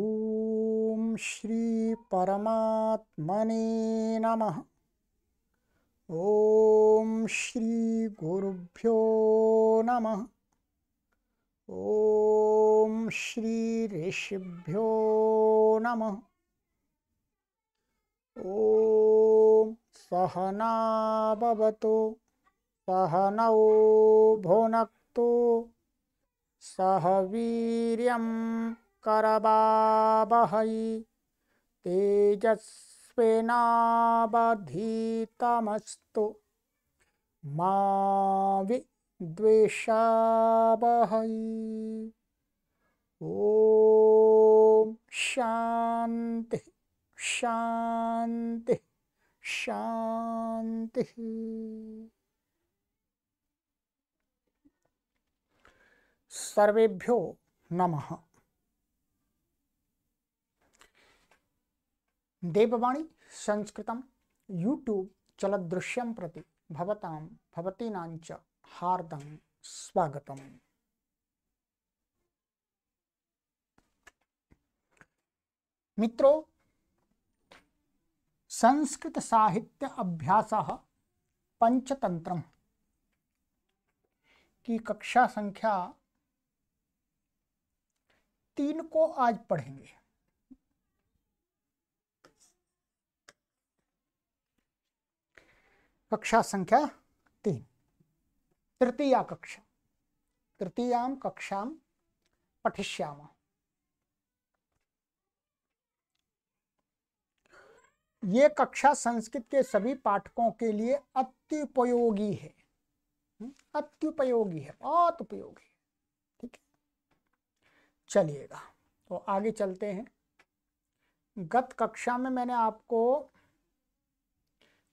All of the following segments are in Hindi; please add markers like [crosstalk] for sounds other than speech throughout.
ॐ श्रीपरमात्मने नमः ॐ श्रीगुरुभ्यो नमः ॐ श्रीऋषिभ्यो नमः ॐ सहना सहनौ भुनक्तु सह वीर्यम् करवावहै तेजस्विनावधीतमस्तु मा विद्वेषावहै ॐ शान्तिः शान्तिः शान्तिः सर्वेभ्यो नमः देववाणी संस्कृत यूट्यूब चलदृश्य प्रति हाद स्वागत मित्रों संस्कृत साहित्य अभ्यास पंचतंत्र की कक्षा संख्या तीन को आज पढ़ेंगे कक्षा संख्या तीन तृतीय कक्षा तृतीयां कक्षा पठिष्याम ये कक्षा संस्कृत के सभी पाठकों के लिए अत्युपयोगी है हम्म, अत्युपयोगी है बहुत उपयोगी है ठीक है चलिएगा तो आगे चलते हैं गत कक्षा में मैंने आपको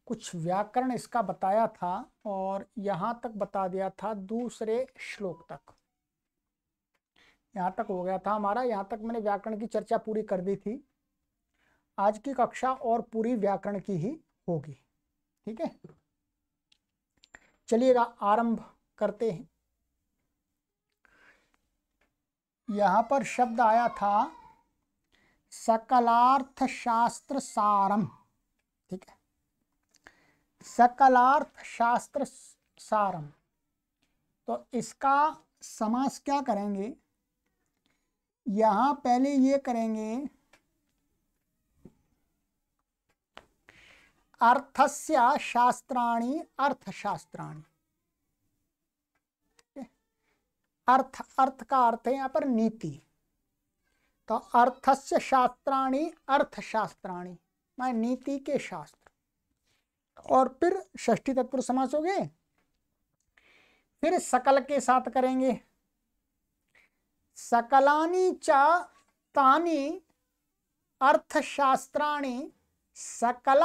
कुछ व्याकरण इसका बताया था और यहां तक बता दिया था दूसरे श्लोक तक यहां तक हो गया था हमारा यहां तक मैंने व्याकरण की चर्चा पूरी कर दी थी आज की कक्षा और पूरी व्याकरण की ही होगी ठीक है चलिएगा आरंभ करते हैं यहां पर शब्द आया था सकलार्थ शास्त्र सारम ठीक है सकलार्थ शास्त्र सारम तो इसका समास क्या करेंगे यहां पहले ये करेंगे अर्थस्य शास्त्राणी अर्थशास्त्राणी अर्थ अर्थ का अर्थ है यहां पर नीति तो अर्थस्य शास्त्राणी अर्थशास्त्राणी मैं नीति के शास्त्र और फिर षष्ठी तत्पुरुष समास हो गए फिर सकल के साथ करेंगे सकलानी चा तानी अर्थशास्त्राणी सकल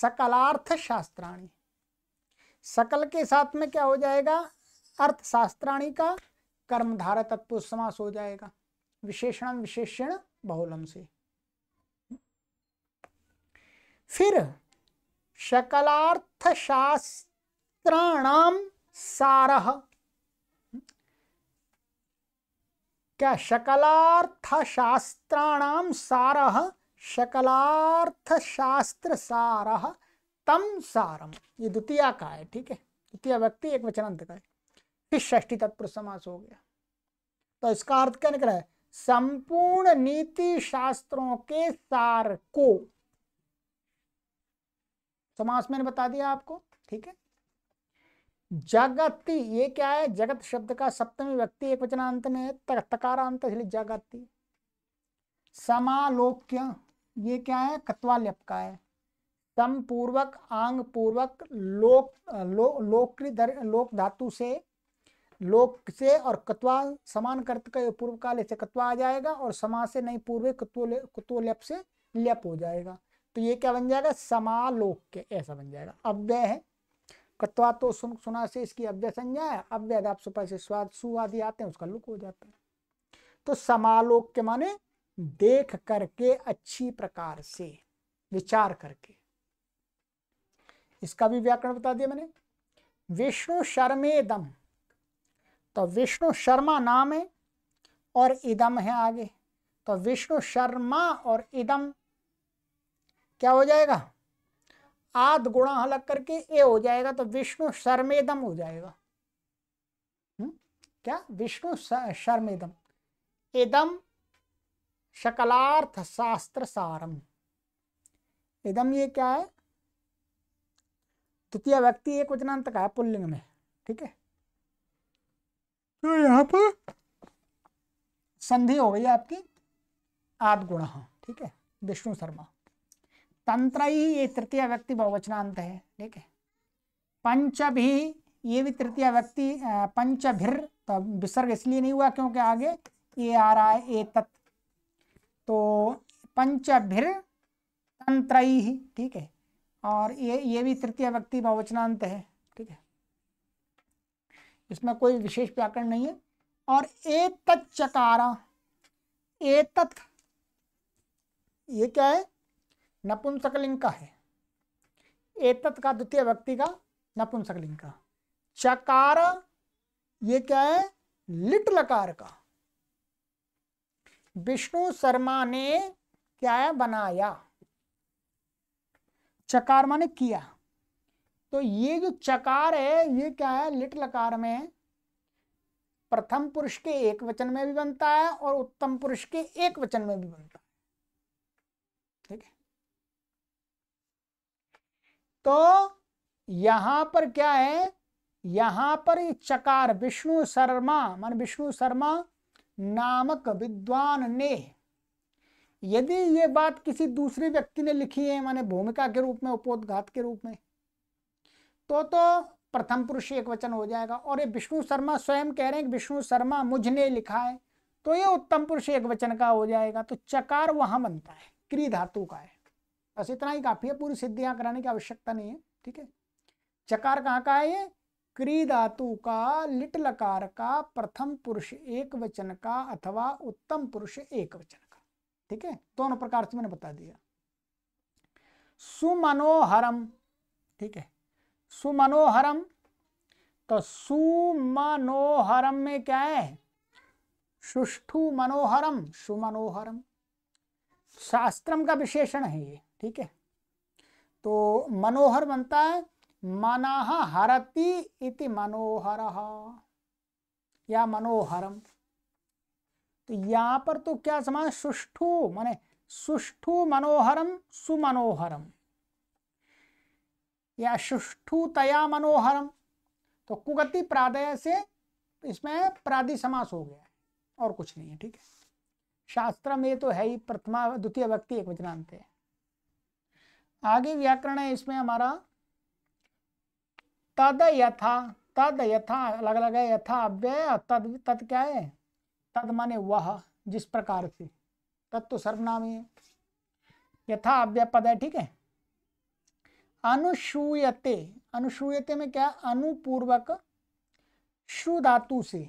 सकलार्थशास्त्राणी सकल के साथ में क्या हो जाएगा अर्थशास्त्राणी का कर्मधारा तत्पुरुष समास हो जाएगा विशेषण विशेषण बहुलम से फिर शास्त्राणाम सार क्या सार सकलार्थ शास्त्र सार तम सारम ये द्वितीय का है ठीक है द्वितीय व्यक्ति एक अंत का है फिर ष्टी तत्पुरुष समास हो गया तो इसका अर्थ क्या निकला है संपूर्ण नीति शास्त्रों के सार को समास तो मैंने बता दिया आपको ठीक है जगति ये क्या है जगत शब्द का सप्तमी व्यक्ति एक वचनांत में है तक, तकारांत इसलिए जगति समालोक्य ये क्या है कत्वाल्यप का है तम पूर्वक आंग पूर्वक लोक लो, दर, लोक धातु से लोक से और कत्वा समान कर्त का पूर्व काल से कत्वा आ जाएगा और समा से नहीं पूर्व कत्व कत्व लप से लप हो जाएगा तो ये क्या बन जाएगा के ऐसा बन जाएगा अव्यय है कत्वा तो सुन सुना से इसकी अव्यय संज्ञा है अव्यय आप सुपर से स्वाद सुवादी आते हैं उसका लुक हो जाता है तो के माने देख करके अच्छी प्रकार से विचार करके इसका भी व्याकरण बता दिया मैंने विष्णु शर्मे दम तो विष्णु शर्मा नाम है और इदम है आगे तो विष्णु शर्मा और इदम क्या हो जाएगा आध गुणा अलग करके ए हो जाएगा तो विष्णु शर्मेदम हो जाएगा हुँ? हम्म? क्या विष्णु शर्मेदम एदम शकलार्थ शास्त्र सारम एदम ये क्या है तृतीय व्यक्ति एक अंत का है पुल्लिंग में ठीक है तो यहाँ पर संधि हो गई आपकी आदगुणा ठीक है विष्णु शर्मा तंत्र ही ये तृतीय व्यक्ति बहुवचनांत है ठीक है पंच भी ये भी तृतीय व्यक्ति पंचभिर तो विसर्ग इसलिए नहीं हुआ क्योंकि आगे ये आ रहा है ए तत् तो पंचभिर तंत्र ही ठीक है और ये ये भी तृतीय व्यक्ति बहुवचनांत है ठीक है इसमें कोई विशेष व्याकरण नहीं है और ए तत्कारा ए तत् ये क्या है नपुंसकलिंग का है एतत का द्वितीय व्यक्ति का नपुंसकलिंग का चकार ये क्या है लिट लकार का विष्णु शर्मा ने क्या है बनाया चकार माने किया तो ये जो चकार है ये क्या है लिट लकार में प्रथम पुरुष के एक वचन में भी बनता है और उत्तम पुरुष के एक वचन में भी बनता है तो यहां पर क्या है यहां पर चकार विष्णु शर्मा मान विष्णु शर्मा नामक विद्वान ने यदि ये बात किसी दूसरे व्यक्ति ने लिखी है माने भूमिका के रूप में उपोदघात के रूप में तो तो प्रथम पुरुष एक वचन हो जाएगा और ये विष्णु शर्मा स्वयं कह रहे हैं कि विष्णु शर्मा मुझने लिखा है तो ये उत्तम पुरुष एक वचन का हो जाएगा तो चकार वहां बनता है क्री धातु का है बस इतना ही काफ़ी है पूरी सिद्धि कराने की आवश्यकता नहीं है ठीक है चकार कहाँ का है ये क्री धातु का लिट लकार का प्रथम पुरुष एक वचन का अथवा उत्तम पुरुष एक वचन का ठीक है दोनों प्रकार से मैंने बता दिया सुमनोहरम ठीक है सुमनोहरम तो सुमनोहरम में क्या है सुष्ठु मनोहरम सुमनोहरम शास्त्रम का विशेषण है ये ठीक है तो मनोहर बनता है मनाह हरती इति मनोहर या मनोहरम तो यहां पर तो क्या समान सुष्ठु माने सुष्ठु मनोहरम सुमनोहरम या तया मनोहरम तो कुगति प्रादय से इसमें प्रादि समास हो गया और कुछ नहीं है ठीक है शास्त्र में तो है ही प्रथमा द्वितीय व्यक्ति एक वचनांत है आगे व्याकरण है इसमें हमारा तद यथा तद यथा अलग अलग है यथा अव्यय तद तद क्या है तद माने वह जिस प्रकार से तद तो सर्वनामी है यथा अव्यय पद है ठीक है अनुसूयते अनुसूयते में क्या अनुपूर्वक शुधातु से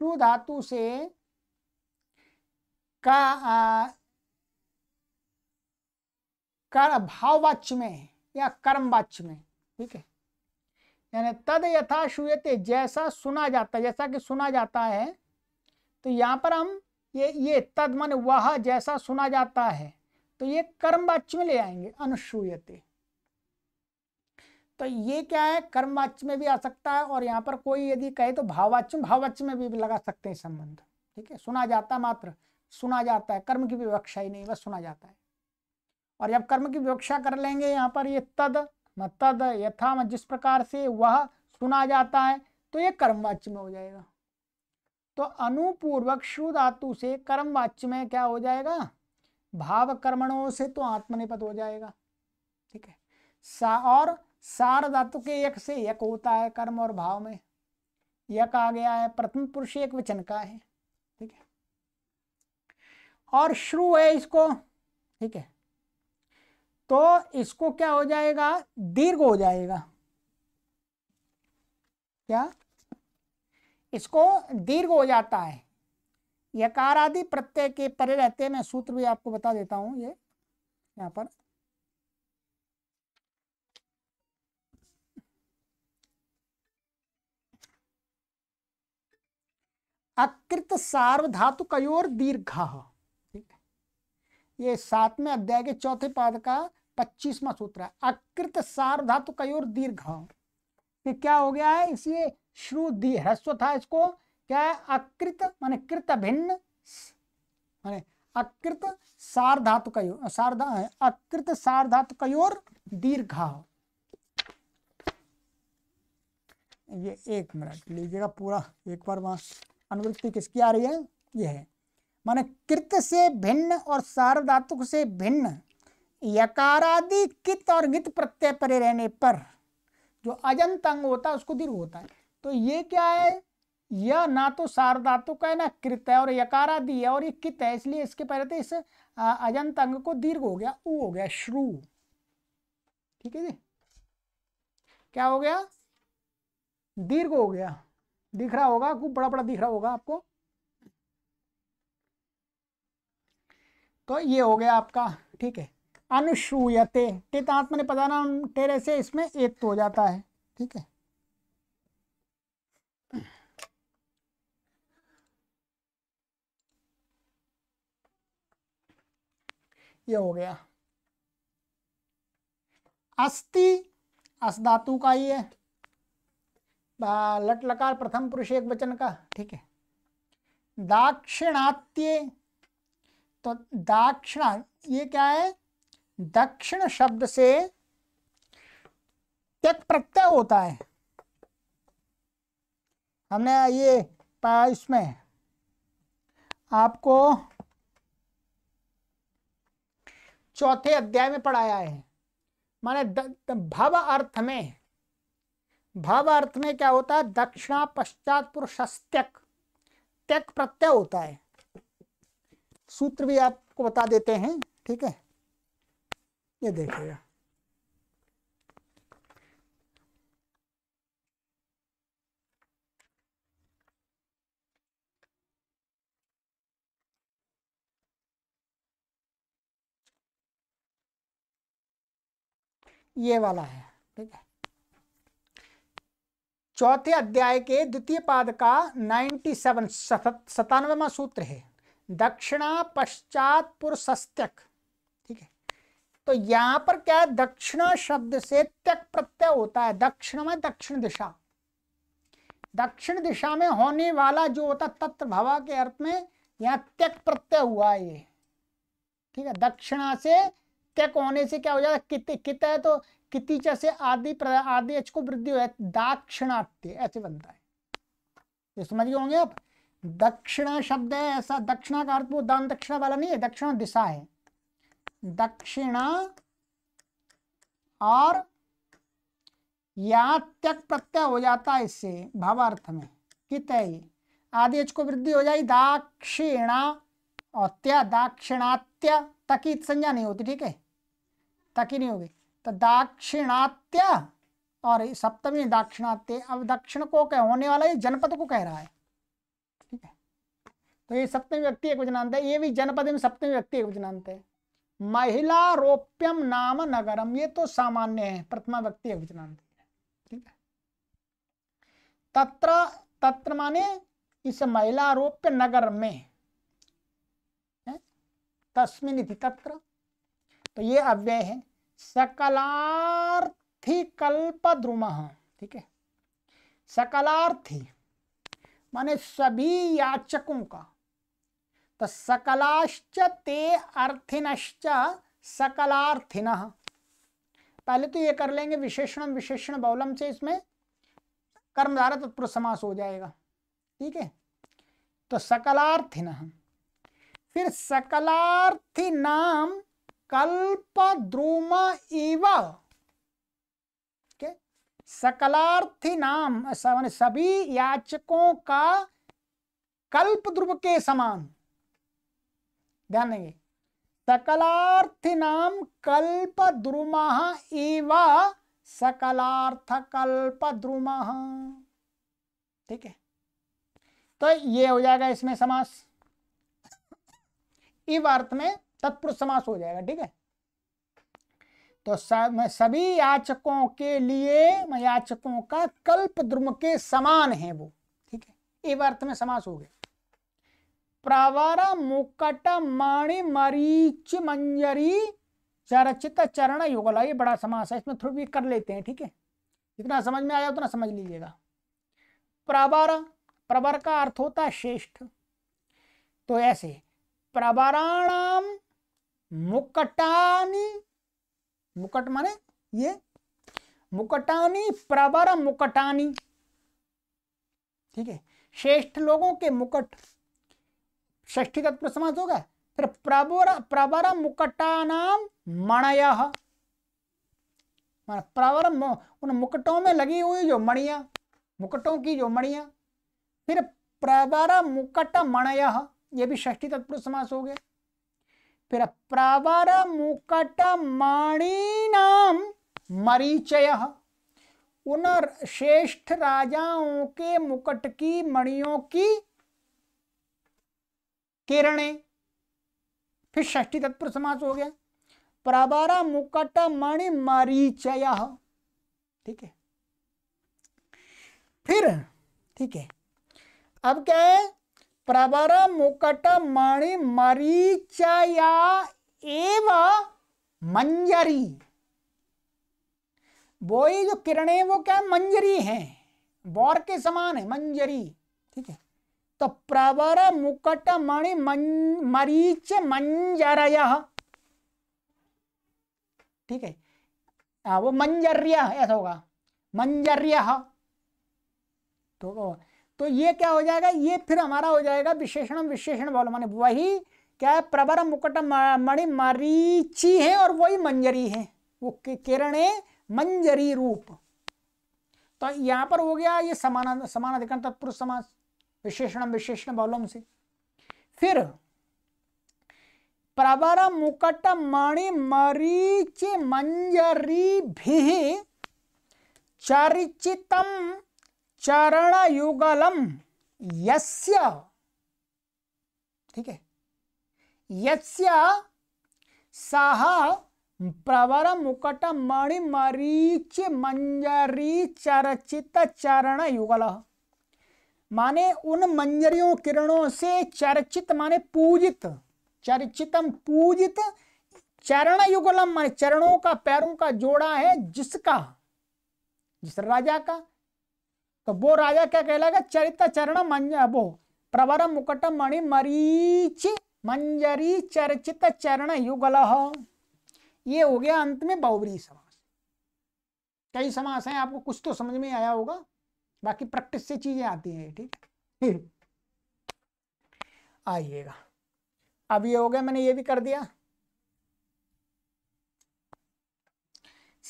शुधातु से का कर भाववाच्य में है या कर्मवाच्य में ठीक है यानी तद यथा शूयते जैसा सुना जाता है जैसा कि सुना जाता है तो यहाँ पर हम ये ये तद मन वह जैसा सुना जाता है तो ये कर्मवाच्य में ले आएंगे अनुशूयते तो ये क्या है कर्मवाच्य में भी आ सकता है और यहाँ पर कोई यदि कहे तो भाववाच्य भाववाच्य में भी लगा सकते हैं संबंध ठीक है सुना जाता मात्र सुना जाता है कर्म की विवक्षा ही नहीं बस सुना जाता है और जब कर्म की विवक्षा कर लेंगे यहाँ पर ये तद तद यथा जिस प्रकार से वह सुना जाता है तो ये कर्मवाच्य में हो जाएगा तो अनुपूर्वक शु धातु से कर्मवाच्य में क्या हो जाएगा भाव कर्मणों से तो आत्मनिपद हो जाएगा ठीक है सा और सार धातु के एक से एक होता है कर्म और भाव में यक आ गया है प्रथम पुरुष एक वचन का है ठीक है और श्रु है इसको ठीक है तो इसको क्या हो जाएगा दीर्घ हो जाएगा क्या इसको दीर्घ हो जाता है यकार आदि प्रत्यय के परे रहते मैं सूत्र भी आपको बता देता हूं ये यहां पर अकृत सार्वधातु कयोर दीर्घ ये सातवें अध्याय के चौथे पाद का पच्चीसवा सूत्र है अकृत सार धातु कयोर दीर्घ ये क्या हो गया है इसलिए श्रु दी ह्रस्व था इसको क्या है अकृत माने कृत भिन्न माने अकृत सार धातु कयोर सार अकृत सार धातु कयोर दीर्घ ये एक मिनट लीजिएगा पूरा एक बार वहां अनुवृत्ति किसकी आ रही है ये है माने कृत से भिन्न और सार्वधातुक से भिन्न यकारादि कित और गित प्रत्यय परे रहने पर जो अजंत अंग होता है उसको दीर्घ होता है तो ये क्या है यह ना तो सार्वधातुक है ना कृत है और यकारादि है और ये कित है इसलिए इसके पहले तो इस अजंत अंग को दीर्घ हो गया ऊ हो गया श्रू ठीक है जी क्या हो गया दीर्घ हो गया दिख रहा होगा खूब बड़ा बड़ा दिख रहा होगा आपको तो ये हो गया आपका ठीक है अनुसूयते टितांत मैंने पता ना टेरे से इसमें एक तो हो जाता है ठीक है ये हो गया अस्ति अस्धातु का ही है लट लकार प्रथम पुरुष एक वचन का ठीक है दाक्षिणात्य तो दक्षिण ये क्या है दक्षिण शब्द से त्यक प्रत्यय होता है हमने ये इसमें आपको चौथे अध्याय में पढ़ाया है माने भव अर्थ में भव अर्थ में क्या होता है दक्षिणा पश्चात पुरुष त्यक त्यक प्रत्यय होता है सूत्र भी आपको बता देते हैं ठीक है ये देखिएगा ये वाला है ठीक है चौथे अध्याय के द्वितीय पाद का 97 सतानवेवा सूत्र है दक्षिणा पश्चात पुरुषस्त्यक ठीक है तो यहां पर क्या है दक्षिणा शब्द से त्यक प्रत्यय होता है दक्षिण में दक्षिण दिशा दक्षिण दिशा में होने वाला जो होता तत्व भवा के अर्थ में यहां त्यक प्रत्यय हुआ ये ठीक है दक्षिणा से त्यक होने से क्या हो जाएगा कित कित है तो कितीचा से आदि आदि एच को वृद्धि हो दाक्षिणात्य ऐसे बनता है ये समझ गए होंगे आप दक्षिणा शब्द है ऐसा दक्षिणा का अर्थ वो दान दक्षिणा वाला नहीं है दक्षिणा दिशा है दक्षिणा और या त्यक प्रत्यय हो जाता है इससे भावार्थ में कित है ये आदि को वृद्धि हो जाएगी दाक्षिणा और त्या दाक्षिणात्य तकी संज्ञा नहीं होती ठीक है तक ही नहीं होगी तो दाक्षिणात्य और सप्तमी दाक्षिणात्य अब दक्षिण को कह होने वाला ये जनपद को कह रहा है तो ये सप्तम व्यक्ति एक वचनांत है ये भी जनपद में सप्तम व्यक्ति एक वचनांत है महिला रोप्यम नाम नगरम ये तो सामान्य है प्रथमा व्यक्ति एक वचनांत ठीक है तत्र तत्र माने इस महिला रोप्य नगर में तस्मिन तत्र तो ये अव्यय है सकलार्थी कल्प द्रुम ठीक है सकलार्थी माने सभी याचकों का तो सकलाश्च ते अर्थिनश्च सकलार्थिन पहले तो ये कर लेंगे विशेषण विशेषण बौलम से इसमें कर्मधारा तत्पुर समास हो जाएगा ठीक है तो सकलार्थिन फिर सकलार्थी नाम कल्प द्रुम इव सकलार्थी नाम सभी याचकों का कल्प द्रुव के समान ध्यान देंगे नाम कल्प द्रुमा इवा सकलार्थ कल्प द्रुमा ठीक है तो ये हो जाएगा इसमें समास अर्थ में तत्पुरुष समास हो जाएगा ठीक है तो सभी याचकों के लिए याचकों का कल्प द्रुम के समान है वो ठीक है इव अर्थ में समास हो गया प्रवर मुकट मणि मरीच मंजरी चरचित चरण युगल ये बड़ा समास है इसमें थोड़ी कर लेते हैं ठीक है जितना समझ में आया उतना समझ लीजिएगा प्रवर प्रवर का अर्थ होता है श्रेष्ठ तो ऐसे प्रवराणाम मुकटानी मुकट माने ये मुकटानी प्रवर मुकटानी ठीक है श्रेष्ठ लोगों के मुकट ष्ठी तत्पुर प्रसमास होगा फिर प्रबर प्रबर नाम मणय प्रवर उन मुकटों में लगी हुई जो मणिया मुकटों की जो मणिया फिर प्रवर मुकट मणय ये भी ष्ठी तत्पुर समास हो गया फिर प्रवर मुकट नाम मरीचय उन श्रेष्ठ राजाओं के मुकट की मणियों की किरणे फिर षष्ठी तत्पुर समास हो गया प्रबारा मुकट मणि मरीचया ठीक है फिर ठीक है अब क्या है प्रबर मुकट मणि मरीचया एव मंजरी वो ये जो किरणें वो क्या मंजरी हैं बौर के समान है मंजरी ठीक है तो प्रवर मुकट मणि मरीच मंजरय ठीक है आ, हाँ, वो मंजर्य ऐसा होगा मंजर्य तो तो ये क्या हो जाएगा ये फिर हमारा हो जाएगा विशेषण विशेषण बोलो माने वही क्या है प्रवर मुकट मणि मरीची है और वही मंजरी है वो किरण है मंजरी रूप तो यहां पर हो गया ये समान अधिकांत तत्पुरुष समास विशेषण विशेषण बलम से फिर प्रवर मुकट मणि मरीच मंजरी भी चरचित चरण युगलम यस्य ठीक है यस्य सह प्रवर मुकट मणि मरीच मंजरी चरचित चरण युगल माने उन मंजरियों किरणों से चर्चित माने पूजित चर्चितम पूजित चरण युगलम माने चरणों का पैरों का जोड़ा है जिसका जिस राजा का तो वो राजा क्या कहलाएगा चरित चरण मंज वो प्रवर मुकट मणि मरीच मंजरी चर्चित चरण युगल ये हो गया अंत में बहुवरी समास कई समास हैं आपको कुछ तो समझ में आया होगा बाकी प्रैक्टिस से चीजें आती हैं ठीक है आइएगा अब ये हो गया मैंने ये भी कर दिया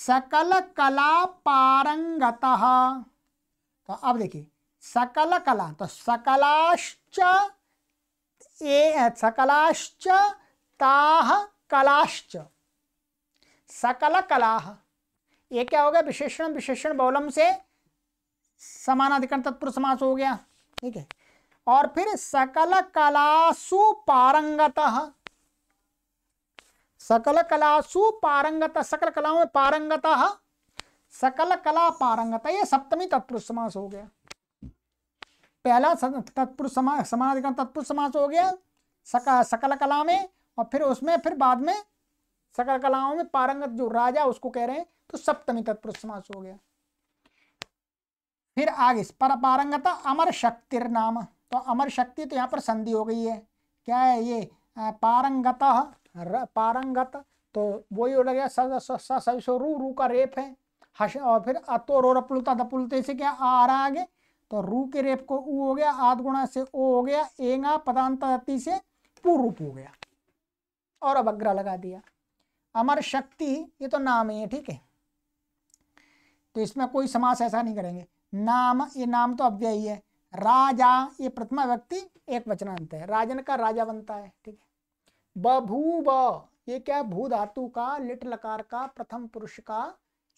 सकल कला पारंगत तो अब देखिए सकल कला तो सकलाश्च ए सकलाश्च ताह कलाश्च सकल कला ये क्या हो गया विशेषण विशेषण बोलम से समानाधिकरण तत्पुरुष समास हो गया ठीक है और फिर सकल कलासु पारंगत सकल कलासु पारंगत सकल कलाओं में पारंगत सकल कला पारंगत ये सप्तमी तत्पुरुष समास हो गया पहला तत्पुरुष समास समानाधिकरण तत्पुरुष समास हो गया सक, सकल कला में और फिर उसमें फिर बाद में सकल कलाओं में पारंगत जो राजा उसको कह रहे हैं तो सप्तमी तत्पुरुष समास हो गया फिर आगे पर पारंगता अमर शक्तिर नाम तो अमर शक्ति तो यहाँ पर संधि हो गई है क्या है ये पारंगता पारंगत तो वही हो गया सो रू रू का रेप है हश और फिर अतो रो रपुलता दपुलते से क्या आ रहा आगे तो रू के रेप को ऊ हो गया आदगुणा से ओ हो गया एंगा पदांत से पू रूप हो गया और अवग्रह लगा दिया अमर शक्ति ये तो नाम ही है ठीक है तो इसमें कोई समास ऐसा नहीं करेंगे नाम ये नाम तो अव्ययी है राजा ये प्रथमा व्यक्ति एक वचनांत है राजन का राजा बनता है ठीक है ब ये क्या भू धातु का लिट लकार का प्रथम पुरुष का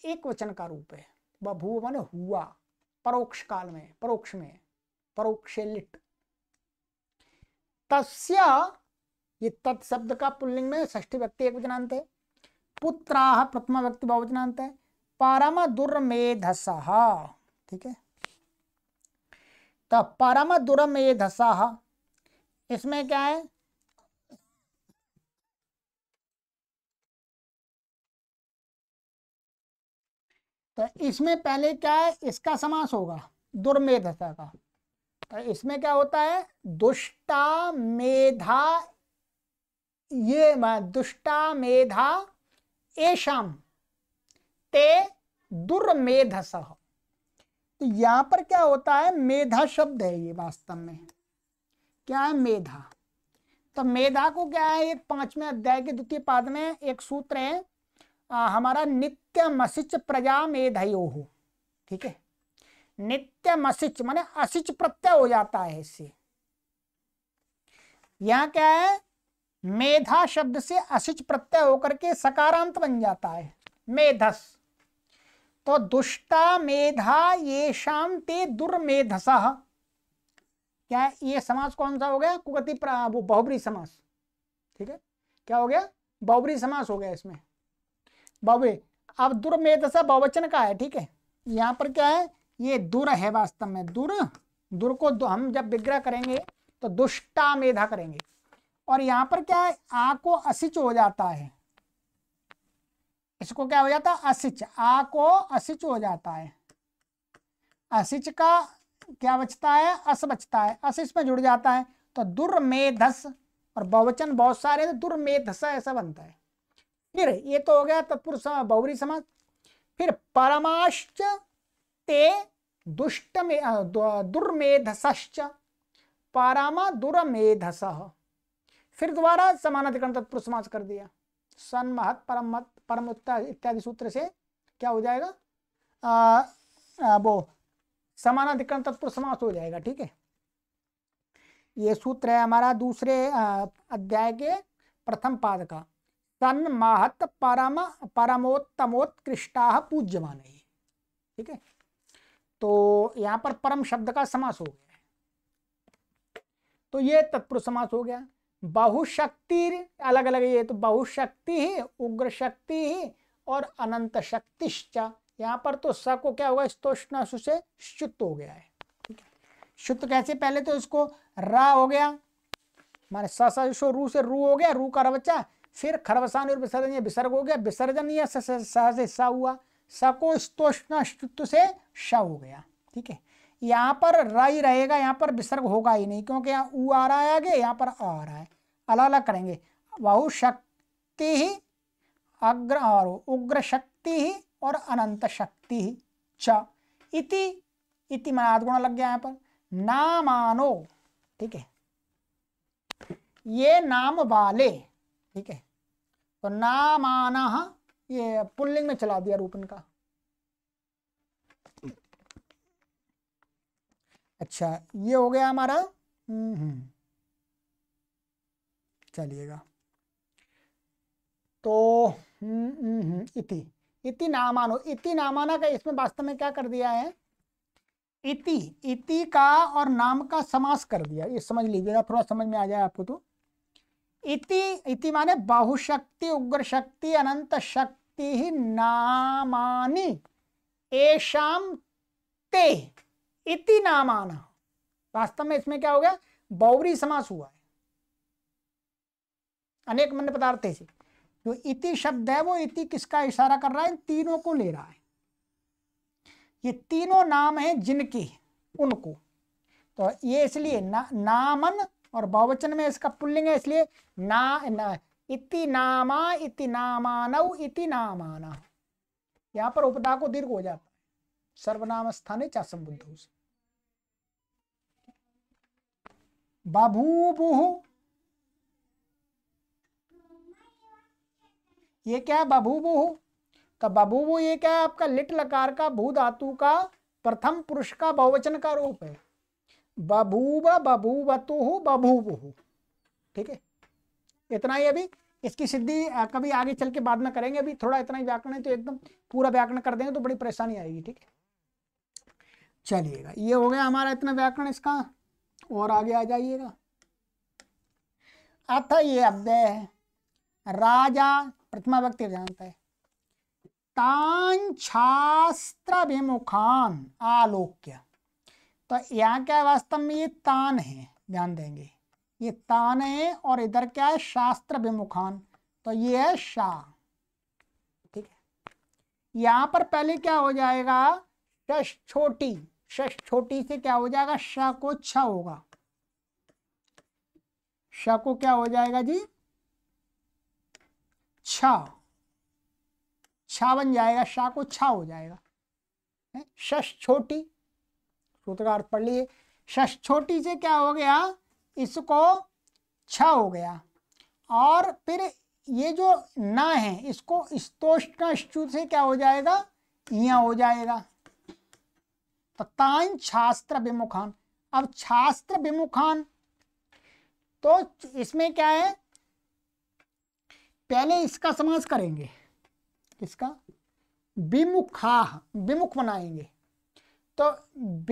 एक वचन का रूप है बभू मन हुआ परोक्ष काल में परोक्ष में परोक्ष लिट तस्या ये तत्शब्द का पुल्लिंग में ष्ठी व्यक्ति एक वचनांत है पुत्रा प्रथमा व्यक्ति बहुवचनांत है परम दुर्मेधसहा ठीक है तो परम दुरम ये धसा इसमें क्या है तो इसमें पहले क्या है इसका समास होगा दुर्मेधता का तो इसमें क्या होता है दुष्टा मेधा ये दुष्टा मेधा एशाम ते दुर्मेधस तो यहां पर क्या होता है मेधा शब्द है ये वास्तव में क्या है मेधा तो मेधा को क्या है एक पांचवें अध्याय के द्वितीय पाद में एक सूत्र है आ, हमारा नित्य मसिच प्रजा मेधयो हो ठीक है नित्य मसिच माने असिच प्रत्यय हो जाता है इससे यहां क्या है मेधा शब्द से असिच प्रत्यय होकर के सकारांत बन जाता है मेधस तो दुष्टा मेधा ये शाम ते दुर्मेधसा क्या ये समास कौन सा हो गया कुगति वो बहुबरी समास ठीक है क्या हो गया बहुबरी समास हो गया इसमें बहुबरी अब दुर्मेधसा बहुवचन का है ठीक है यहाँ पर क्या है ये दुर है वास्तव में दुर दुर को दु, हम जब विग्रह करेंगे तो दुष्टा मेधा करेंगे और यहाँ पर क्या है आ को असिच हो जाता है इसको क्या हो जाता है असिच आ को असिच हो जाता है असिच का क्या बचता है अस बचता है अस इसमें जुड़ जाता है तो दुर्मेधस और बहुवचन बहुत सारे तो दुर्मेधस ऐसा बनता है फिर ये तो हो गया तत्पुरुष समाज बहुरी समाज फिर परमाश्च ते दुष्ट में दुर्मेधस परमा दुर्मेधस फिर दोबारा अधिकरण तत्पुरुष समाज कर दिया सन महत परम मत परम इत्यादि सूत्र से क्या हो जाएगा आ, आ, वो समानाधिकरण तत्पुर समास हो जाएगा ठीक है ये सूत्र है हमारा दूसरे अध्याय के प्रथम पाद का सन महत परम परमोत्तमोत्कृष्टा पूज्यमान है ठीक है तो यहाँ पर परम शब्द का समास हो गया है तो ये तत्पुरुष समास हो गया बहुशक्ति अलग अलग ये तो बहुशक्ति ही उग्र शक्ति ही और अनंत शक्तिश्च यहाँ पर तो स को क्या होगा स्तोष्ण से शुद्ध हो गया है शुद्ध कैसे पहले तो इसको रा हो गया माने सो रू से रू हो गया रू का रवचा फिर खरवसान और विसर्जन विसर्ग हो गया विसर्जन या स से सा हुआ स को स्तोष्ण से श हो गया ठीक है यहाँ पर र ही रहेगा यहाँ पर विसर्ग होगा ही नहीं क्योंकि यहाँ ऊ आ रहा है आगे यहाँ पर आ रहा है अलग अलग करेंगे बहुशक्ति ही अग्र और उग्र शक्ति ही और अनंत शक्ति ही च इति इति मनाद गुण लग गया यहाँ पर नामानो ठीक है ये नाम वाले ठीक है तो नामान ये पुल्लिंग में चला दिया रूपन का अच्छा ये हो गया हमारा चलिएगा तो इति इति नामानो इति नामाना का इसमें वास्तव में क्या कर दिया है इति इति का और नाम का समास कर दिया ये समझ लीजिएगा थोड़ा समझ में आ जाए आपको तो इति इति माने बाहुशक्ति उग्र शक्ति अनंत शक्ति ही नामानी एशाम ते इति नाम आना वास्तव में इसमें क्या हो गया बौरी समास हुआ है अनेक मन पदार्थ से जो इति शब्द है वो इति किसका इशारा कर रहा है तीनों को ले रहा है ये तीनों नाम है जिनके उनको तो ये इसलिए ना, नामन और बहुवचन में इसका पुल्लिंग है इसलिए ना, ना इति नामा इति नामानव इति नामाना यहां पर उपदा को दीर्घ हो जाता है सर्वनाम स्थान है चासम बुद्धों से बभूबुह ये क्या है बभूबुह तो बबूबू ये क्या है आपका लिट लकार का भू धातु का प्रथम पुरुष का बहुवचन का रूप है बबूब बबूबतु तो बबूबुह ठीक है इतना ही अभी इसकी सिद्धि कभी आगे चल के बाद में करेंगे अभी थोड़ा इतना ही व्याकरण है तो एकदम पूरा व्याकरण कर देंगे तो बड़ी परेशानी आएगी ठीक है चलिएगा ये हो गया हमारा इतना व्याकरण इसका और आगे आ जाइएगा अर्थ ये अव्यय है राजा प्रथमा व्यक्ति जानता है तान शास्त्र विमुखान आलोक्य तो यहाँ क्या वास्तव में ये तान है ध्यान देंगे ये तान है और इधर क्या है शास्त्र विमुखान तो ये है शाह ठीक है यहां पर पहले क्या हो जाएगा छोटी छोटी से क्या हो जाएगा श को छ होगा श को क्या हो जाएगा जी छ छा बन जाएगा शाह को छा हो जाएगा शश छोटी सूत्र का अर्थ पढ़ लिए शश छोटी से क्या हो गया इसको छ हो गया और फिर ये जो ना है इसको स्तोष्ण से क्या हो जाएगा यहां हो जाएगा तो तान विमुखान अब छास्त्र विमुखान तो इसमें क्या है पहले इसका समास करेंगे इसका विमुखा विमुख बनाएंगे तो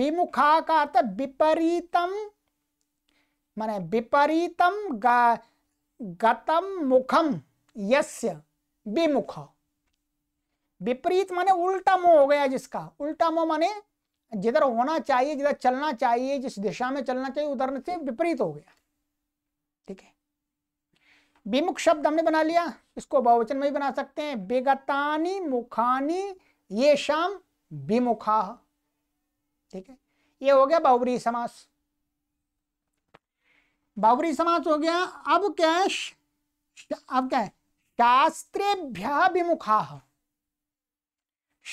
विमुखा का अर्थ विपरीतम माने विपरीतम गतम मुखम यस्य विमुख विपरीत माने उल्टा मुंह हो गया जिसका उल्टा मुंह माने जिधर होना चाहिए जिधर चलना चाहिए जिस दिशा में चलना चाहिए उधर से विपरीत हो गया ठीक है विमुख शब्द हमने बना लिया इसको बहुवचन में भी बना सकते हैं विगतानी मुखानी ये शाम विमुखा ठीक है ये हो गया बाबरी समास बाबरी समास हो गया अब क्या है अब क्या है शास्त्रेभ्य विमुखा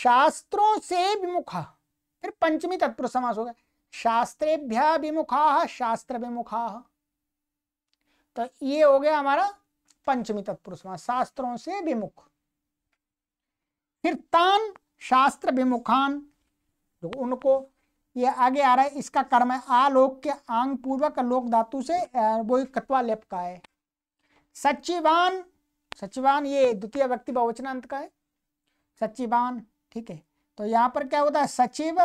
शास्त्रों से विमुखा फिर पंचमी तत्पुरुष समास हो गया विमुखा शास्त्र विमुखा तो ये हो गया हमारा पंचमी तत्पुरुष समास शास्त्रों से विमुख फिर तान शास्त्र विमुखान उनको ये आगे आ रहा है इसका कर्म है आलोक के आंग पूर्वक लोक धातु से वो कत्वा लेप का है सचिवान सचिवान ये द्वितीय व्यक्ति बहुवचनांत का है सचिवान ठीक है तो यहाँ पर क्या होता है सचिव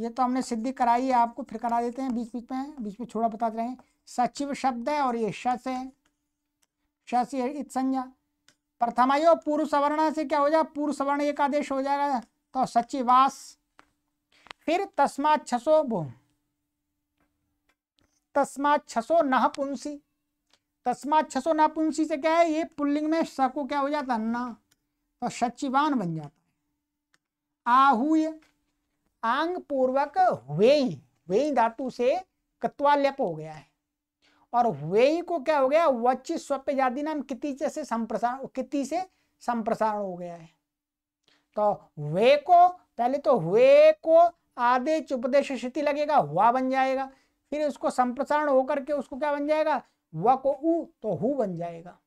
ये तो हमने सिद्धि कराई है आपको फिर करा देते हैं बीच बीच में बीच में छोड़ा बताते रहे सचिव शब्द है और ये शस है शस संज्ञा प्रथमायो पूर्व सवर्ण से क्या हो जाए पूर्व सवर्ण एक आदेश हो जाएगा तो सचिवास फिर तस्मा छसो भो तस्मा छसो नह पुंसी तस्मा छसो नह पुंसी से क्या है ये पुल्लिंग में सको क्या हो जाता ना तो सचिवान बन जाता आहूय आंग पूर्वक वेई वेई धातु से कत्वालप हो गया है और वेई को क्या हो गया वच स्वप्य जाति नाम कितिचे से संप्रसारण किति से संप्रसारण हो गया है तो वे को पहले तो वे को आदे चुपदेश स्थिति लगेगा हुआ बन जाएगा फिर उसको संप्रसारण होकर के उसको क्या बन जाएगा व को उ तो हु बन जाएगा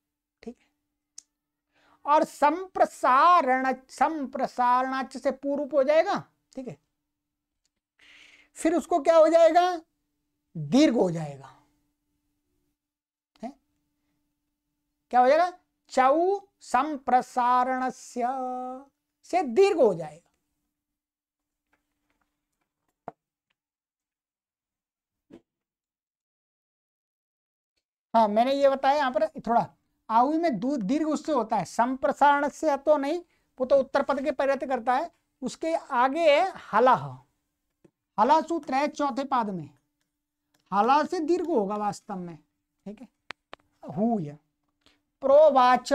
और संप्रसारण संप्रसारणाच से पूर्व हो जाएगा ठीक है फिर उसको क्या हो जाएगा दीर्घ हो जाएगा क्या हो जाएगा चौ संप्रसारण से दीर्घ हो जाएगा हाँ मैंने ये बताया यहां पर थोड़ा आयु में दूध दीर्घ उससे होता है संप्रसारण से तो नहीं वो तो उत्तर पद के पर्यत करता है उसके आगे है हलाह हला सूत्र है चौथे पाद में हला से दीर्घ होगा वास्तव में ठीक है हु प्रोवाच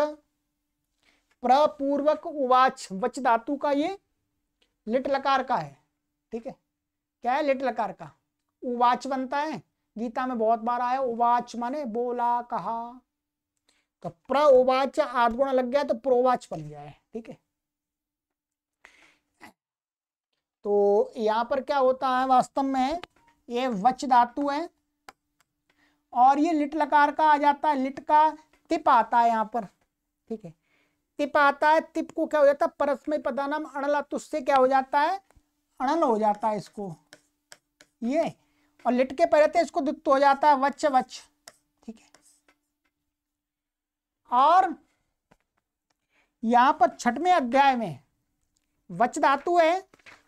प्रपूर्वक उवाच वच धातु का ये लिट लकार का है ठीक है क्या है लिट लकार का उवाच बनता है गीता में बहुत बार आया उवाच माने बोला कहा तो प्रवाच आठ गुणा लग गया तो प्रोवाच बन गया है ठीक है तो यहां पर क्या होता है वास्तव में ये वच धातु है और ये लिट लकार का आ जाता है लिट का तिप आता है यहां पर ठीक है तिप आता है तिप को क्या हो जाता है परस्मय नाम अणल से क्या हो जाता है अणल हो जाता है इसको ये और लिट के पहले तो इसको दुप्त हो जाता है वच वच और यहां पर छठवें अध्याय में वच धातु है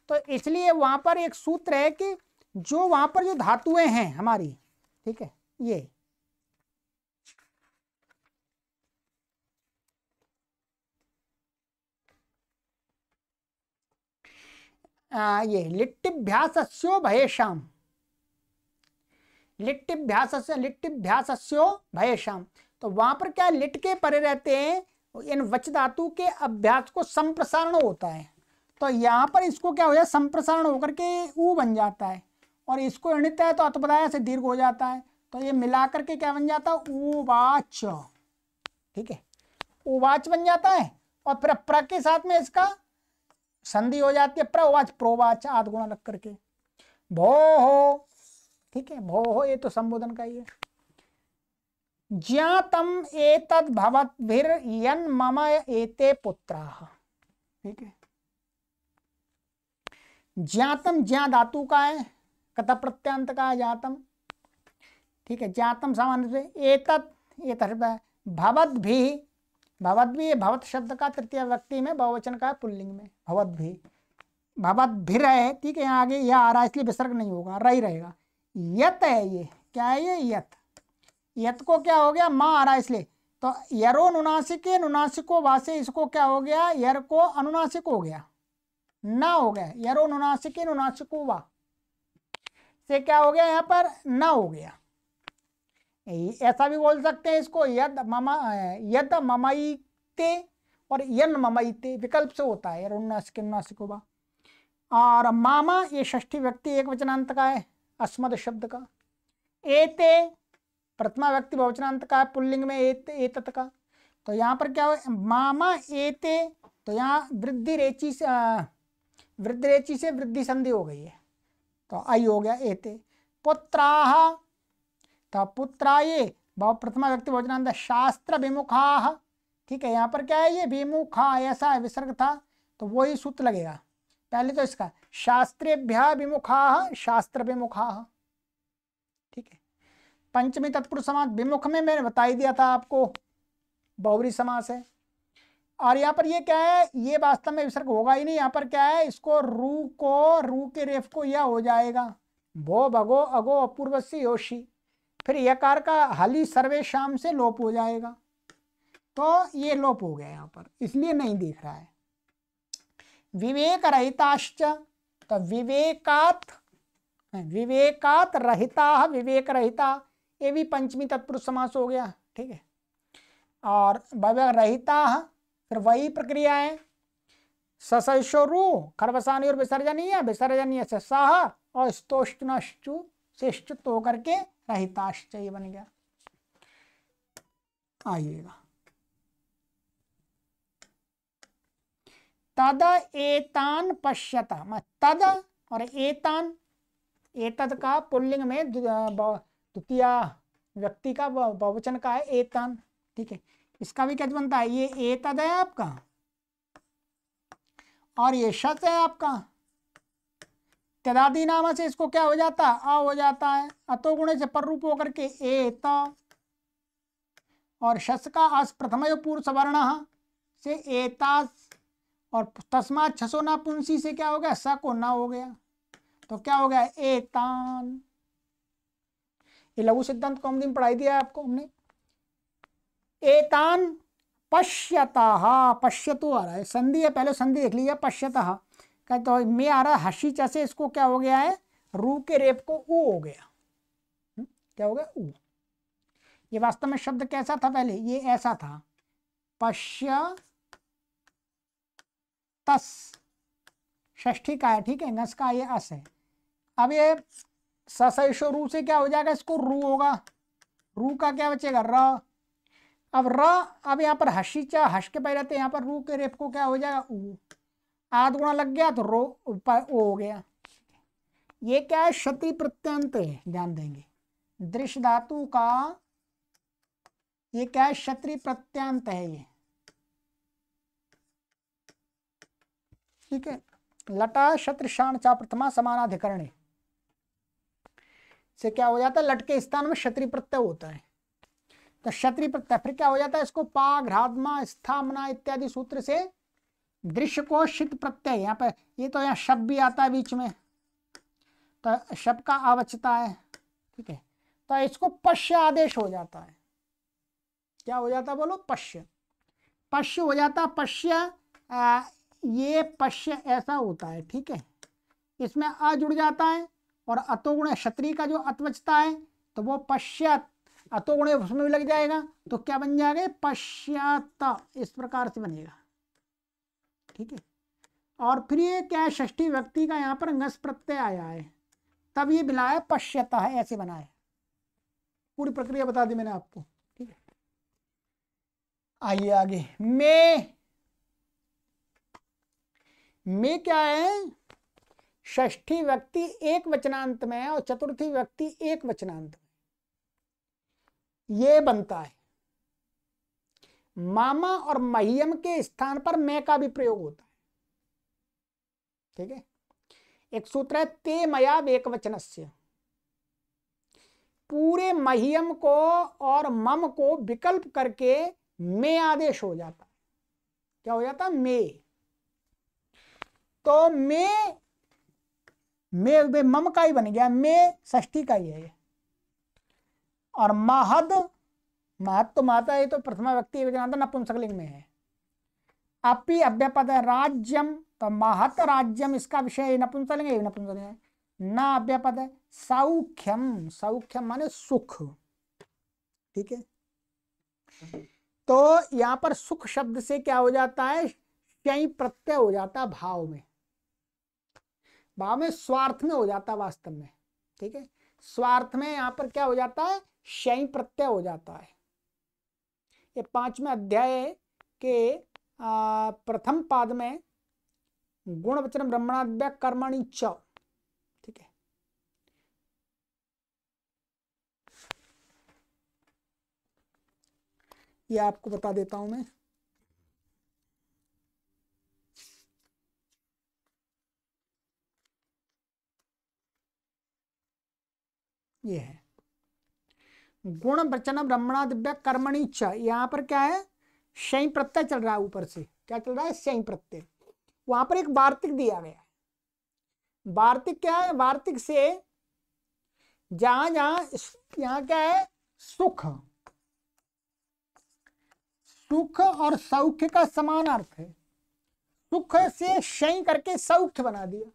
तो इसलिए वहां पर एक सूत्र है कि जो वहां पर जो धातुएं हैं हमारी ठीक है ये आ, ये लिट्टिभ्यासस्यो भयेशाम लिट्टिभ्यास लिट्टिभ्यासस्यो भयेशाम तो वहां पर क्या लिटके परे रहते हैं इन वच धातु के अभ्यास को संप्रसारण होता है तो यहाँ पर इसको क्या हो जाए संप्रसारण होकर के ऊ बन जाता है और इसको अणित है तो अतपदाय से दीर्घ हो जाता है तो ये मिला करके क्या बन जाता है उवाच ठीक है उवाच बन जाता है और फिर प्र के साथ में इसका संधि हो जाती है प्रवाच प्रोवाच गुणा लग करके भो हो ठीक है भो हो ये तो संबोधन का ही है ज्ञातम एतद भवद्भिर यन मम एते पुत्राः ठीक है ज्ञातम ज्ञा धातु का है कथा प्रत्यंत का है ज्ञातम ठीक है ज्ञातम सामान्य से एतत् एतद भवद भी भवत भी भवत शब्द का तृतीय व्यक्ति में बहुवचन का पुल्लिंग में भवत भी भवत भी है ठीक है यहाँ आगे यह आ रहा है इसलिए विसर्ग नहीं होगा रही रहेगा यत है ये क्या है ये यथ यत को क्या हो गया माँ आ रहा है इसलिए तो यरो अनुनासिक अनुनासिको वासे इसको क्या हो गया यर को अनुनासिक हो गया ना हो गया यरो अनुनासिक अनुनासिको वा से क्या हो गया यहाँ पर ना हो गया ऐसा भी बोल सकते हैं इसको यद ममा यद ममईते और यन ममईते विकल्प से होता है अनुनासिक अनुनासिको वा और मामा ये षष्ठी व्यक्ति एक वचनांत का है अस्मद शब्द का एते प्रथमा व्यक्ति बहुचनांत का पुल्लिंग में एत एतत का तो यहाँ पर क्या हो मामा एते तो यहाँ वृद्धि रेची से वृद्धि रेची से वृद्धि संधि हो गई है तो आई हो गया एते पुत्राह तो ये भाव प्रथमा व्यक्ति बहुचनांत शास्त्र विमुखा ठीक है यहाँ पर क्या है ये विमुखा ऐसा विसर्ग था तो वही सूत्र लगेगा पहले तो इसका शास्त्रेभ्य विमुखा शास्त्र विमुखा पंचमी तत्पुरुष समास विमुख में मैंने बता ही दिया था आपको बहुरी समास है और यहाँ पर ये क्या है ये वास्तव में विसर्ग होगा ही नहीं यहाँ पर क्या है इसको रू को रू के रेफ को यह हो जाएगा भो भगो अगो अपूर्व योशी फिर यकार का हली सर्वे शाम से लोप हो जाएगा तो ये लोप हो गया यहाँ पर इसलिए नहीं दिख रहा है विवेक रहिताश्च तो विवेकात विवेकात रहिता विवेक रहिता ये भी पंचमी तत्पुरुष समास हो गया ठीक है और भव्य रहिता फिर वही प्रक्रिया है सशरु खरबसानी और विसर्जनीय विसर्जनीय सह और स्तोष्णु शिष्ट होकर के रहिताश्च बन गया आइएगा तद एतान पश्यता तद और एतान एतद का पुल्लिंग में तृतीय व्यक्ति का बहुवचन का है एतन ठीक है इसका भी क्या बनता है ये एतद है आपका और ये शत है आपका तदादी नाम से इसको क्या हो जाता है अ हो जाता है अतो गुणे से पर रूप होकर के ए त और शस का अस प्रथम पूर्व सवर्ण से एतास और तस्मा छसो ना पुंसी से क्या हो गया स को न हो गया तो क्या हो गया एतान ये लघु सिद्धांत को हमने पढ़ाई दिया है आपको हमने एतान पश्यता पश्यतु आ रहा है संधि है पहले संधि देख लीजिए पश्यता कहते तो में आ रहा है हसी चसे इसको क्या हो गया है रू के रेप को उ हो गया हम्म, क्या हो गया उ ये वास्तव में शब्द कैसा था पहले ये ऐसा था पश्य तस ष्ठी का है ठीक है नस का ये अस है अब ये ससैशो रू से क्या हो जाएगा इसको रू होगा रू का क्या बचेगा र अब र अब यहाँ पर हसीचा हस के पहले रहते यहाँ पर रू के रेप को क्या हो जाएगा ऊ आध गुणा लग गया तो रो ओ हो गया ये क्या है क्षति प्रत्यंत ध्यान देंगे दृश्य धातु का ये क्या है क्षत्रि प्रत्यंत है ये ठीक है लटा शान चा प्रथमा समानाधिकरण है से क्या हो जाता है लटके स्थान में क्षत्रि प्रत्यय होता है तो क्षत्रि प्रत्यय फिर क्या हो जाता है इसको पाग घ्राधमा स्थापना इत्यादि सूत्र से दृश्य को शित प्रत्यय यहाँ पर ये तो यहाँ शब्द भी आता है बीच में तो शब्द का आवचता है ठीक है तो इसको पश्य आदेश हो जाता है क्या हो जाता है बोलो पश्य पश्य हो जाता पश्य ये पश्य ऐसा होता है ठीक है इसमें आ जुड़ जाता है और अतोगुण क्षत्रिय का जो अतवचता है तो वो पश्चात अतोगुण उसमें भी लग जाएगा तो क्या बन जाएगा पश्चात इस प्रकार से बनेगा ठीक है और फिर ये क्या है षष्ठी व्यक्ति का यहाँ पर नस प्रत्यय आया है तब ये बिना है पश्चात है ऐसे बना है पूरी प्रक्रिया बता दी मैंने आपको ठीक है आइए आगे मे मे क्या है ष्ठी व्यक्ति एक वचनांत में है और चतुर्थी व्यक्ति एक वचनांत में ये बनता है मामा और महियम के स्थान पर मैं का भी प्रयोग होता है ठीक है एक सूत्र है ते मया एक वचन पूरे महियम को और मम को विकल्प करके मे आदेश हो जाता है क्या हो जाता मे तो मे मे वे मम का ही बन गया मे षष्ठी का ही है और महद महत्व तो माता है तो प्रथमा व्यक्ति नपुंसकलिंग में है अपि अभ्यपद राज्यम तो महत राज्यम इसका विषय नपुंसकलिंग नपुंसकलिंग है न अभ्यपद है सौख्यम सौख्यम माने सुख ठीक है तो यहां पर सुख शब्द से क्या हो जाता है शय प्रत्यय हो जाता है भाव में भाव में स्वार्थ में हो जाता है वास्तव में ठीक है स्वार्थ में यहाँ पर क्या हो जाता है शय प्रत्यय हो जाता है ये पांचवें अध्याय के प्रथम पाद में गुण वचन ब्रह्मणाद्य कर्मणि च ठीक है ये आपको बता देता हूं मैं ये है गुण वचन ब्रह्मणा दिव्य कर्मणी च यहाँ पर क्या है शय प्रत्यय चल रहा है ऊपर से क्या चल रहा है शय प्रत्यय वहां पर एक वार्तिक दिया गया है वार्तिक क्या है वार्तिक से जहां जहां यहां क्या है सुख सुख और सौख्य का समान अर्थ है सुख से शय करके सौख्य बना दिया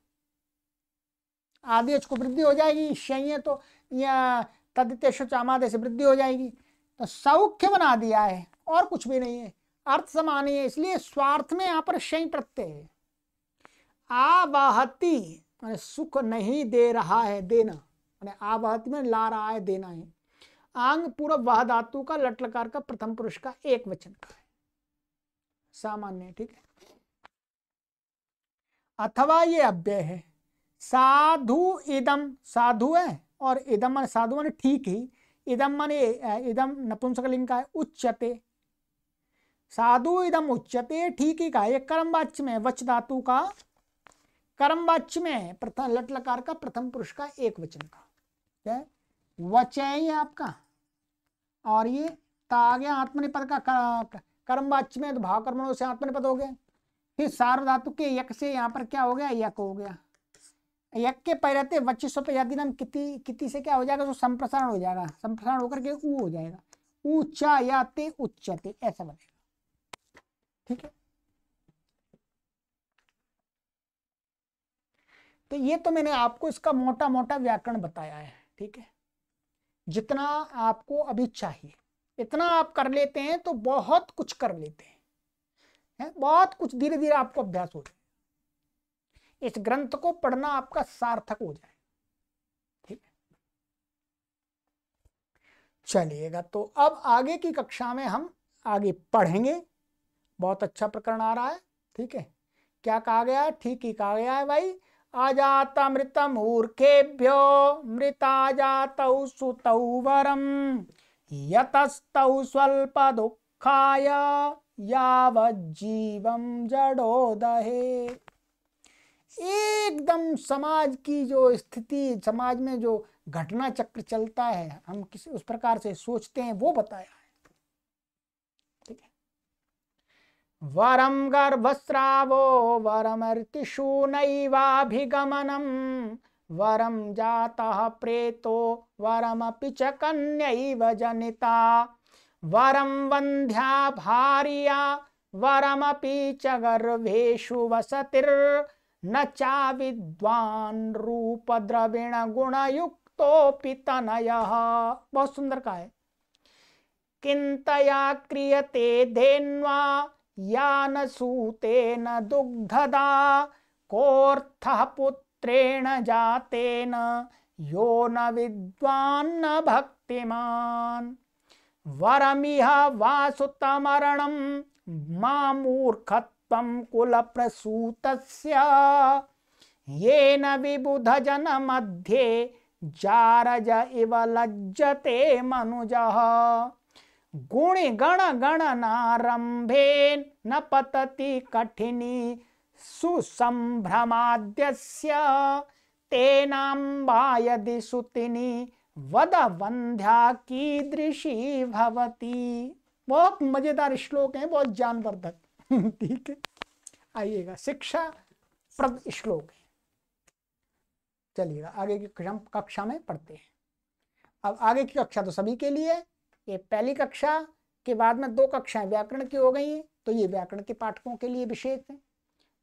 आदेश को वृद्धि हो जाएगी शय तो या तदित वृद्धि हो जाएगी तो सौख्य बना दिया है और कुछ भी नहीं है अर्थ समान ही है इसलिए स्वार्थ में यहाँ पर शय प्रत्यय है आवाहती मैंने सुख नहीं दे रहा है देना मैंने आवाहती में ला रहा है देना है आंग पूर्व वह धातु का लटलकार का प्रथम पुरुष का एक वचन का है सामान्य ठीक है अथवा ये अव्यय है साधु इदम साधु है और इदम मान साधु मान ठीक ही इदम मान इदम लिंग का है उच्चते साधु इदम उच्चते ठीक ही का ये कर्म वाच्य में वच धातु का कर्म वाच्य में प्रथम लट लकार का प्रथम पुरुष का एक वचन का क्या वच है ये आपका और ये ता आ गया आत्मनिपद का कर्म वाच्य में तो भाव कर्मणों से आत्मनिपद हो गया फिर सार्वधातु के यक से यहाँ पर क्या हो गया यक हो गया यज्ञ पैरते वचिस्व तो पर यदि नाम किति किति से क्या हो जाएगा तो संप्रसारण हो जाएगा संप्रसारण होकर के ऊ हो जाएगा ऊंचा याते उच्चते ऐसा बनेगा ठीक है तो ये तो मैंने आपको इसका मोटा मोटा व्याकरण बताया है ठीक है जितना आपको अभी चाहिए इतना आप कर लेते हैं तो बहुत कुछ कर लेते हैं है? बहुत कुछ धीरे धीरे आपको अभ्यास हो जाए इस ग्रंथ को पढ़ना आपका सार्थक हो जाए ठीक है चलिएगा तो अब आगे की कक्षा में हम आगे पढ़ेंगे बहुत अच्छा प्रकरण आ रहा है ठीक है क्या कहा गया है ठीक ही कहा गया है भाई आजात मृत मूर्खेभ्यो मृता जात सुत यतस्त स्वल्प स्वल्प जीवम जडो दहे एकदम समाज की जो स्थिति समाज में जो घटना चक्र चलता है हम किसी उस प्रकार से सोचते हैं वो बताया है ठीक है वरम गर्भस्रावो वरमर्तिषु नैवाभिगमनम वरम जाता प्रेतो वरम च कन्यैव जनिता वरम वंध्या भारिया वरम च गर्भेशु वसतिर् न चा विद्वान रूप द्रविण गुणयुक्तोपि तनय बहुत सुंदर का है किंतया क्रियते धेन्वा या न न दुग्धदा को पुत्रेण जातेन यो न विद्वान्न भक्तिमान वरमिह वासुतमरणं मा मूर्खत् त्वं कुलप्रसूतस्य येन मध्ये जारज इव लज्जते मनुजः नारंभे न पतति कठिनी सुसम्भ्रमाद्यस्य तेनाम्बायदि सुतिनी वद वंध्या कीदृशी भवती बहुत मजेदार श्लोक है बहुत जानवर्धक [laughs] ठीक है आइएगा शिक्षा प्रद श्लोक चलिएगा आगे की कक्षा में पढ़ते हैं अब आगे की कक्षा तो सभी के लिए ये पहली कक्षा के बाद में दो कक्षाएं व्याकरण की हो गई हैं तो ये व्याकरण के पाठकों के लिए विशेष है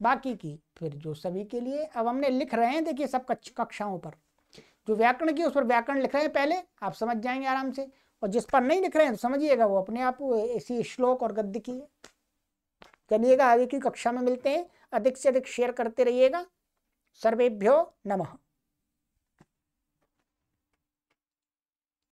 बाकी की फिर जो सभी के लिए अब हमने लिख रहे हैं देखिए सब कक्षाओं पर जो व्याकरण की उस पर व्याकरण लिख रहे हैं पहले आप समझ जाएंगे आराम से और जिस पर नहीं लिख रहे हैं तो समझिएगा वो अपने आप इसी श्लोक और गद्य की है चलिएगा आगे की कक्षा में मिलते हैं अधिक से अधिक शेयर करते रहिएगा सर्वेभ्यो नमः